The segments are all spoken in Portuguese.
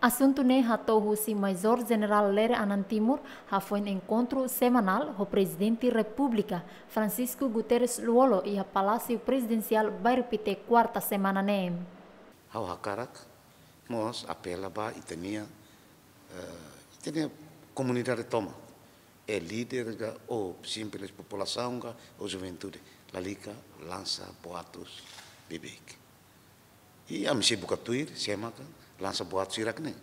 Assunto-ne ratou o Major General Lera Anantimur ha foi um encontro semanal com o presidente da República Francisco Guterres Luolo e o Palácio Presidencial vai repetir quarta semana ne. Ao hakarak, nós apelamos eh, e a uh, comunidade toma, é líder ou simples população ou juventude, lalica lança boatos bebek. E a misi bukatuir, semakan, lansa boato siraka ne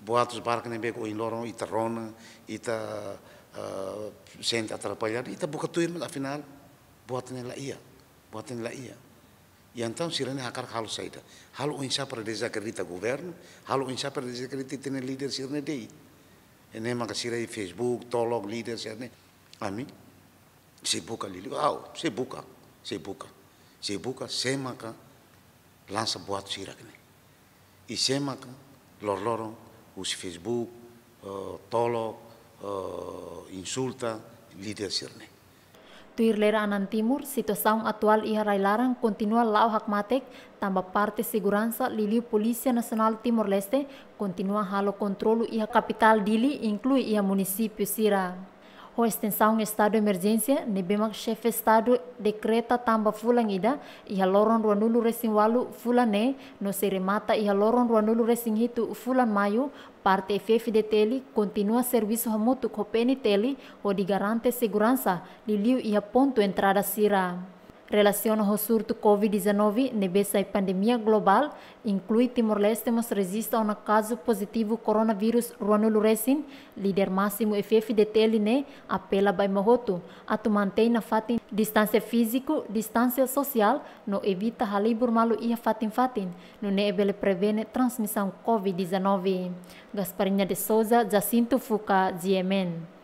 boato baraka ne beko in lorong ita rona ita eh, sente atrapalhada ita buka tuir la final boato ne la ia boato ne la ia yang tahu sirene hakar halu saida halu insa para desakrita govern, halu insa para kerita tene leader sirene dei eh, ene maka sira i facebook tolong leader sirene ami se buka lili au se buka se buka se buka se maka lansa boato siraka ne Isi εισέμακα, λορλόρον, ους facebook, eh, tolok, eh, insulta, lidia sirne. Tuirlera Anan Timur, situação atual e Railaran continua lá o Hakmatek, tamba parte segurança Liliu Polícia Nasional Timur leste continua halo kontrolu ia kapital Dili, inclui ia a ho extensão estado de emergência ni bemak chefe estado decreta tamba fulangida ida a loron rua nulu fulané no seremata a loron rua nulu resing fulan maio parte FF de Tele continua serviço remoto com o PNTL ou de garante segurança, liliu e a ponto entrada cira. Relaciona o surto Covid-19 nebessa e pandemia global, inclui Timor-Leste, mas resiste a um caso positivo coronavírus Ruanulo Resin, líder máximo de Liné, apela a Mahoto, a manter mantém na fatin distância física, distância social, no evita halibur malu a fatin fatin, no nebele prevene transmissão Covid-19. Gasparinha de Souza, Jacinto Fuca, GMN.